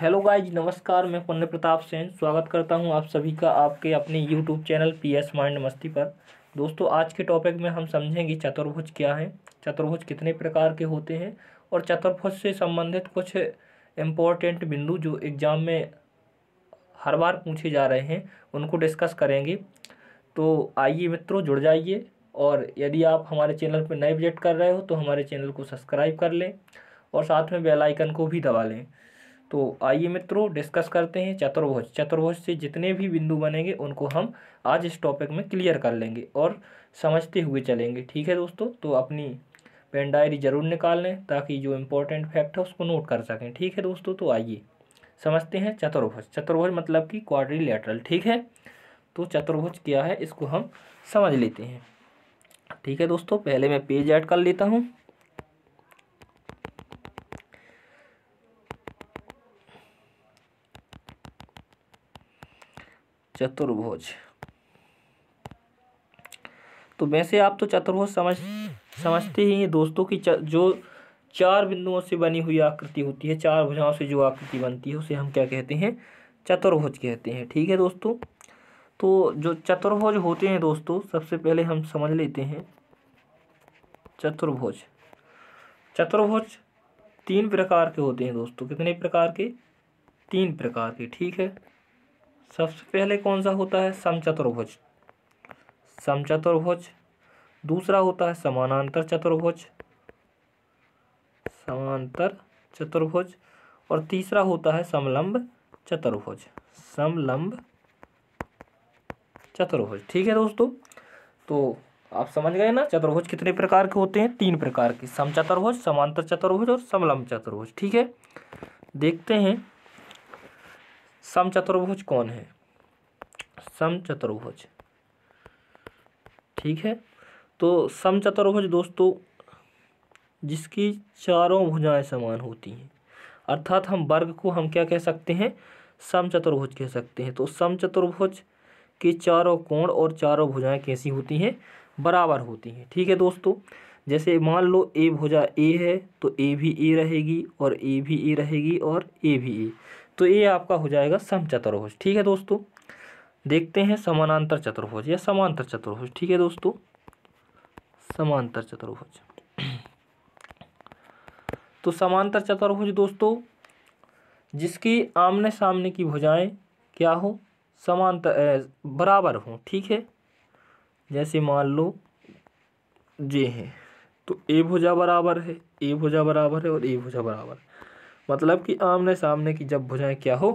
hello guys नमस्कार मैं पुण्य प्रताप सेन स्वागत करता हूं आप सभी का आपके अपने YouTube channel P S mind मस्ती पर दोस्तों आज के टॉपिक में हम समझेंगे चतुर्भुज क्या है चतुर्भुज कितने प्रकार के होते हैं और चतुर्भुज से संबंधित कुछ इम्पोर्टेंट बिंदु जो एग्ज़ाम में हर बार पूछे जा रहे हैं उनको डिस्कस करेंगे तो आइए मित्रों जुड़ जाइए और यदि आप हमारे चैनल पर नए विजिट कर रहे हो तो हमारे चैनल को सब्सक्राइब कर लें और साथ में बेल आइकन को भी दबा लें तो आइए मित्रों डिस्कस करते हैं चतुर्भुज चतुर्भुज से जितने भी बिंदु बनेंगे उनको हम आज इस टॉपिक में क्लियर कर लेंगे और समझते हुए चलेंगे ठीक है दोस्तों तो अपनी पेन डायरी ज़रूर निकाल लें ताकि जो इम्पोर्टेंट फैक्ट है उसको नोट कर सकें ठीक है दोस्तों तो आइए समझते हैं चतुर्भुज चतुर्भुज मतलब कि लेटरल ठीक है तो चतुर्भुज क्या है इसको हम समझ लेते हैं ठीक है दोस्तों पहले मैं पेज ऐड कर लेता हूँ चतुर्भुज तो वैसे आप तो चतुर्भुज समझ समझते ही हैं दोस्तों कि जो चार बिंदुओं से बनी हुई आकृति होती है चार भुजाओं से जो आकृति बनती है उसे हम क्या कहते हैं चतुर्भुज कहते हैं ठीक है दोस्तों तो जो चतुर्भुज होते हैं दोस्तों सबसे पहले हम समझ लेते हैं चतुर्भुज चतुर्भुज तीन प्रकार के होते हैं दोस्तों कितने प्रकार के तीन प्रकार के ठीक है सबसे पहले कौन सा होता है समचतुर्भुज समचतुर्भुज दूसरा होता है समानांतर चतुर्भुज समांतर चतुर्भुज और तीसरा होता है समलंब चतुर्भुज समलंब चतुर्भुज ठीक है दोस्तों तो आप समझ गए ना चतुर्भुज कितने प्रकार के होते हैं तीन प्रकार के समचतुर्भुज समांतर चतुर्भुज और समलंब चतुर्भुज ठीक है देखते हैं समचतुर्भुज कौन है समचतुर्भुज ठीक है तो समचतुर्भुज दोस्तों जिसकी चारों भुजाएं समान होती हैं अर्थात हम वर्ग को हम क्या कह सकते हैं समचतुर्भुज कह सकते हैं तो समचतुर्भुज के चारों कोण और चारों भुजाएं कैसी होती हैं बराबर होती हैं ठीक है दोस्तों जैसे मान लो ए भुजा ए है तो ए भी ए रहेगी और ए भी ए रहेगी और ए भी ए तो ये आपका हो जाएगा समचतुर्भुज ठीक है दोस्तों देखते हैं समानांतर चतुर्भुज या समांतर चतुर्भुज ठीक है दोस्तों समांतर चतुर्भुज तो समांतर चतुर्भुज दोस्तों जिसकी आमने सामने की भुजाएं क्या हो समांतर बराबर हो ठीक है जैसे मान लो जे है तो ए भुजा बराबर है ए भुजा बराबर है और ए भुजा बराबर मतलब कि आमने सामने की जब भुजाएं क्या हो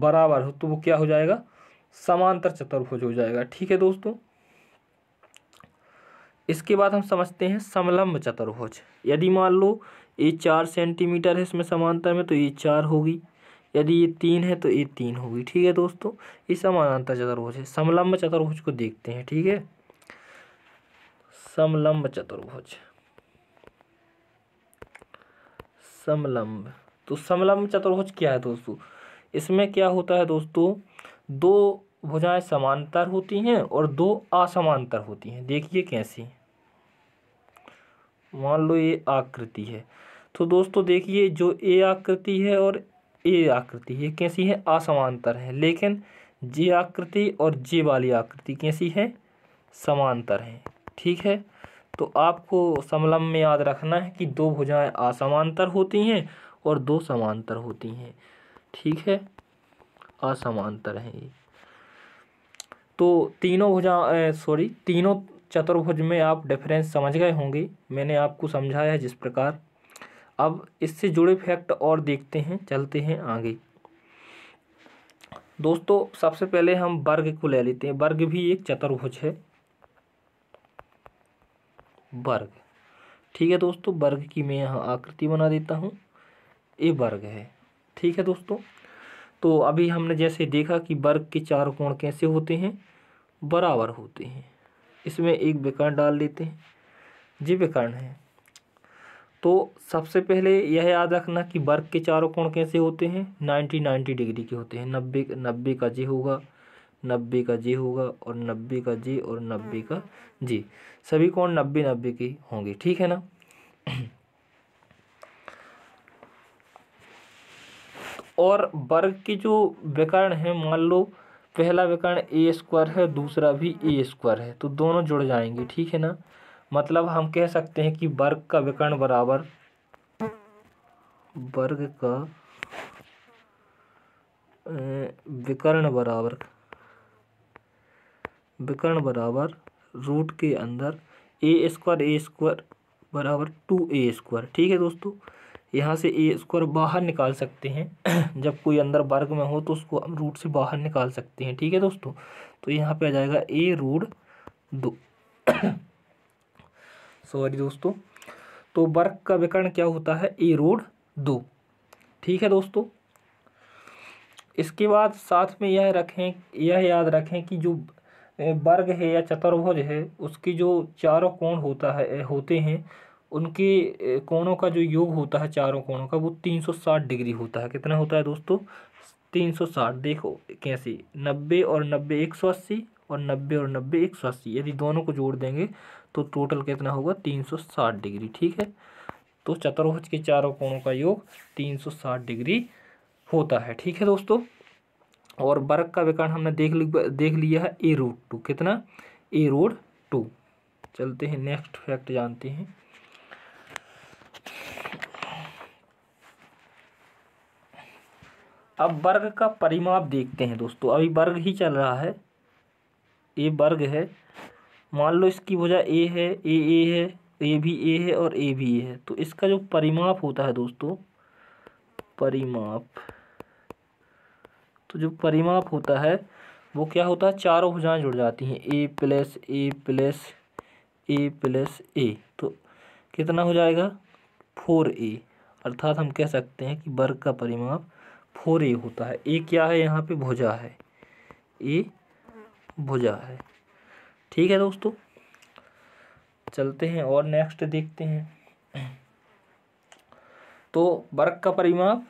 बराबर हो तो वो क्या हो जाएगा समांतर चतुर्भुज हो जाएगा ठीक है दोस्तों इसके बाद हम समझते हैं समलंब चतुर्भुज यदि मान लो ये चार सेंटीमीटर है इसमें समांतर में तो ये चार होगी यदि ये तीन है तो ये तीन होगी ठीक है दोस्तों ये समानांतर चतुर्भुज है समलंब चतुर्भुज को देखते हैं ठीक है समलंब चतुर्भुज समलंब तो समलंब चतुर्भुज क्या है दोस्तों इसमें क्या होता है दोस्तों दो भुजाएं समांतर होती हैं और दो असमांतर होती हैं देखिए कैसी मान लो ये आकृति है तो दोस्तों देखिए जो ए आकृति है और ए आकृति ये कैसी है असमांतर है लेकिन जे आकृति और जे वाली आकृति कैसी है समांतर है ठीक है तो आपको समलम में याद रखना है कि दो भुजाएं असमांतर होती हैं और दो समांतर होती हैं ठीक है असमांतर हैं ये तो तीनों भुजा सॉरी तीनों चतुर्भुज में आप डिफरेंस समझ गए होंगे मैंने आपको समझाया है जिस प्रकार अब इससे जुड़े फैक्ट और देखते हैं चलते हैं आगे दोस्तों सबसे पहले हम वर्ग को ले लेते हैं वर्ग भी एक चतुर्भुज है वर्ग ठीक है दोस्तों वर्ग की मैं यहाँ आकृति बना देता हूँ ये वर्ग है ठीक है दोस्तों तो अभी हमने जैसे देखा कि वर्ग के चार कोण कैसे होते हैं बराबर होते हैं इसमें एक विकर्ण डाल देते हैं जी विकर्ण है तो सबसे पहले यह याद रखना कि वर्ग के चारों कोण कैसे होते हैं नाइन्टी नाइन्टी डिग्री के होते हैं नब्बे नब्बे का जी होगा नब्बे का जी होगा और नब्बे का जी और नब्बे का जी सभी कौन नब्बे नब्बे की होंगे ठीक है ना और वर्ग की जो व्याकरण है मान लो पहला व्याकरण ए स्क्वायर है दूसरा भी ए स्क्वायर है तो दोनों जुड़ जाएंगे ठीक है ना मतलब हम कह सकते हैं कि वर्ग का व्याकरण बराबर वर्ग का विकर्ण बराबर विकर्ण बराबर रूट के अंदर ए स्क्वायर ए स्क्वायर बराबर टू ए स्क्वायर ठीक है दोस्तों यहाँ से ए स्क्वायर बाहर निकाल सकते हैं जब कोई अंदर वर्ग में हो तो उसको हम रूट से बाहर निकाल सकते हैं ठीक है दोस्तों तो यहाँ पे आ जाएगा ए रूट दो सॉरी दोस्तों तो वर्ग का विकर्ण क्या होता है ए रूट दो ठीक है दोस्तों इसके बाद साथ में यह रखें यह याद रखें कि जो वर्ग है या चतुर्भुज है उसकी जो चारों कोण होता है होते हैं उनके कोणों का जो योग होता है चारों कोणों का वो 360 डिग्री होता है कितना होता है दोस्तों 360 देखो कैसे नब्बे और नब्बे एक सौ अस्सी और नब्बे और नब्बे एक सौ अस्सी यदि दोनों को जोड़ देंगे तो टोटल कितना होगा तीन सौ साठ डिग्री ठीक है तो चतुर्भुज के चारों कोणों का योग तीन सौ साठ डिग्री होता है ठीक है दोस्तों और बर्क का विकर्ण हमने देख देख लिया है ए रूट टू कितना ए रोड टू चलते हैं नेक्स्ट फैक्ट जानते हैं अब वर्ग का परिमाप देखते हैं दोस्तों अभी वर्ग ही चल रहा है ए वर्ग है मान लो इसकी भुजा ए है ए ए है ए भी ए है और ए भी ए है तो इसका जो परिमाप होता है दोस्तों परिमाप तो जो परिमाप होता है वो क्या होता है चारों भुजाएं जुड़ जाती हैं A plus A plus A plus A तो कितना हो जाएगा फोर ए अर्थात हम कह सकते हैं कि वर्ग का परिमाप फोर ए होता है ए क्या है यहाँ पे भुजा है ए भुजा है ठीक है दोस्तों चलते हैं और नेक्स्ट देखते हैं तो वर्ग का परिमाप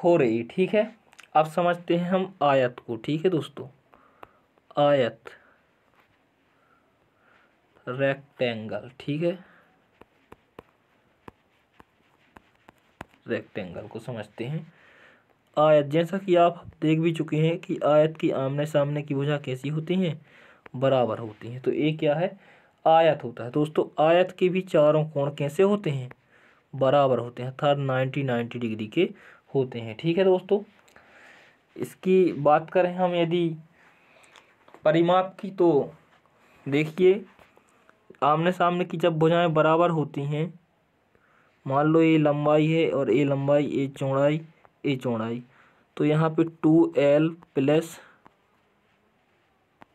फोर ए ठीक है अब समझते हैं हम आयत को ठीक है दोस्तों आयत रेक्टेंगल ठीक है रेक्टेंगल को समझते हैं आयत जैसा कि आप देख भी चुके हैं कि आयत की आमने सामने की भुजा कैसी होती हैं बराबर होती हैं तो ये क्या है आयत होता है दोस्तों आयत के भी चारों कोण कैसे होते हैं बराबर होते हैं अर्थात नाइन्टी नाइन्टी डिग्री के होते हैं ठीक है दोस्तों इसकी बात करें हम यदि परिमाप की तो देखिए आमने सामने की जब भुजाएं बराबर होती हैं मान लो ये लंबाई है और ये लंबाई ये चौड़ाई ये चौड़ाई तो यहाँ पे two L plus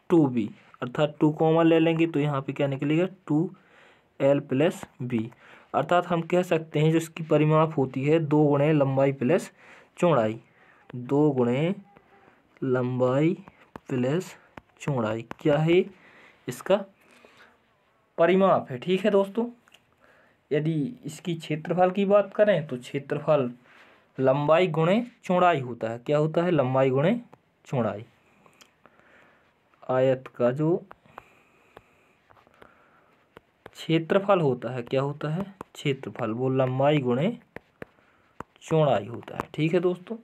two B अर्थात टू कॉमन ले लेंगे तो यहाँ पे क्या निकलेगा टू एल प्लस बी अर्थात हम कह सकते हैं जो इसकी परिमाप होती है दो गुणे लंबाई प्लस चौड़ाई दो गुणे लंबाई प्लस चौड़ाई क्या है इसका परिमाप है ठीक है दोस्तों यदि इसकी क्षेत्रफल की बात करें तो क्षेत्रफल लंबाई गुणे चौड़ाई होता है क्या होता है लंबाई गुणे चौड़ाई आयत का जो क्षेत्रफल होता है क्या होता है क्षेत्रफल वो लंबाई गुणे चौड़ाई होता है ठीक है दोस्तों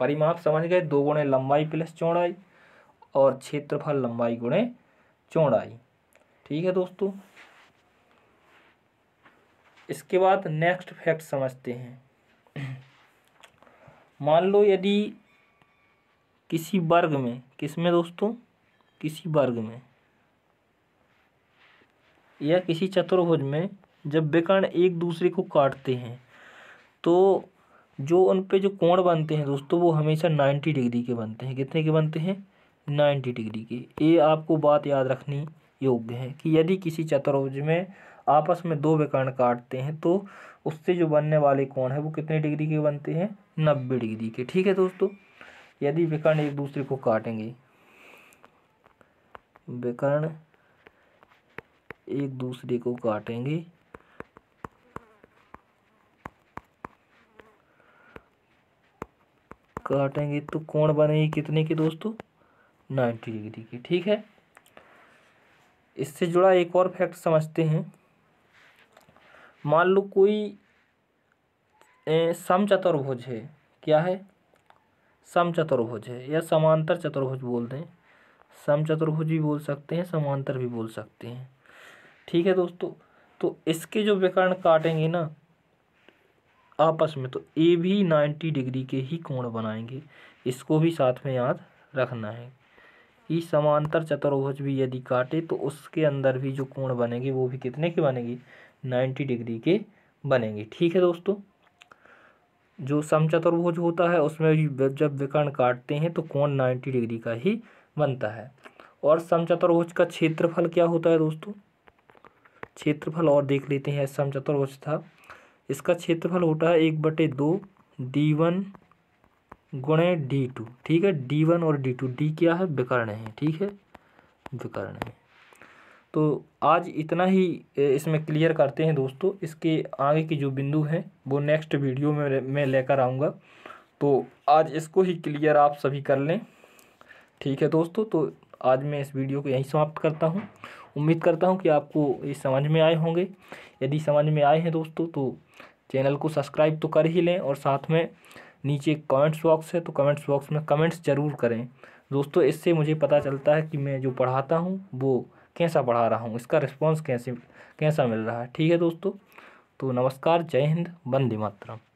परिमाप समझ गए दो गुणे लंबाई प्लस चौड़ाई और क्षेत्रफल लंबाई गुणे चौड़ाई ठीक है दोस्तों इसके बाद नेक्स्ट फैक्ट समझते हैं मान लो यदि किसी वर्ग में किस में दोस्तों किसी वर्ग में या किसी चतुर्भुज में जब विकर्ण एक दूसरे को काटते हैं तो जो उन पे जो कोण बनते हैं दोस्तों वो हमेशा नाइन्टी डिग्री के बनते हैं कितने के बनते हैं नाइन्टी डिग्री के ये आपको बात याद रखनी योग्य है कि यदि किसी चतुर्भुज में आपस में दो विकर्ण काटते हैं तो उससे जो बनने वाले कोण है वो कितने डिग्री के बनते हैं नब्बे डिग्री के ठीक है दोस्तों यदि विकर्ण एक दूसरे को काटेंगे विकर्ण एक दूसरे को काटेंगे काटेंगे तो कोण बनेगी कितने के दोस्तों नाइन्टी डिग्री की ठीक है इससे जुड़ा एक और फैक्ट समझते हैं मान लो कोई सम चतुर्भुज है क्या है सम चतुर्भुज है या समांतर चतुर्भुज बोलते हैं सम चतुर्भुज भी बोल सकते हैं समांतर भी बोल सकते हैं ठीक है दोस्तों तो इसके जो विकर्ण काटेंगे ना आपस में तो ए भी नाइन्टी डिग्री के ही कोण बनाएंगे इसको भी साथ में याद रखना है ई समांतर चतुर्भुज भी यदि काटे तो उसके अंदर भी जो कोण बनेंगे वो भी कितने के बनेंगे नाइन्टी डिग्री के बनेंगे ठीक है दोस्तों जो समचतुर्भुज होता है उसमें जब विकर्ण काटते हैं तो कोण नाइन्टी डिग्री का ही बनता है और समचतुर्भुज का क्षेत्रफल क्या होता है दोस्तों क्षेत्रफल और देख लेते हैं समचतुर्भुज था इसका क्षेत्रफल होता है एक बटे दो डी वन गुणे डी टू ठीक है डी वन और डी टू डी क्या है विकर्ण है ठीक है विकर्ण है तो आज इतना ही इसमें क्लियर करते हैं दोस्तों इसके आगे के जो बिंदु हैं वो नेक्स्ट वीडियो में मैं लेकर आऊँगा तो आज इसको ही क्लियर आप सभी कर लें ठीक है दोस्तों तो आज मैं इस वीडियो को यहीं समाप्त करता हूँ उम्मीद करता हूँ कि आपको ये समझ में आए होंगे यदि समझ में आए हैं दोस्तों तो चैनल को सब्सक्राइब तो कर ही लें और साथ में नीचे कमेंट्स बॉक्स है तो कमेंट्स बॉक्स में कमेंट्स ज़रूर करें दोस्तों इससे मुझे पता चलता है कि मैं जो पढ़ाता हूँ वो कैसा पढ़ा रहा हूँ इसका रिस्पॉन्स कैसे कैसा मिल रहा है ठीक है दोस्तों तो नमस्कार जय हिंद वंदे मातरम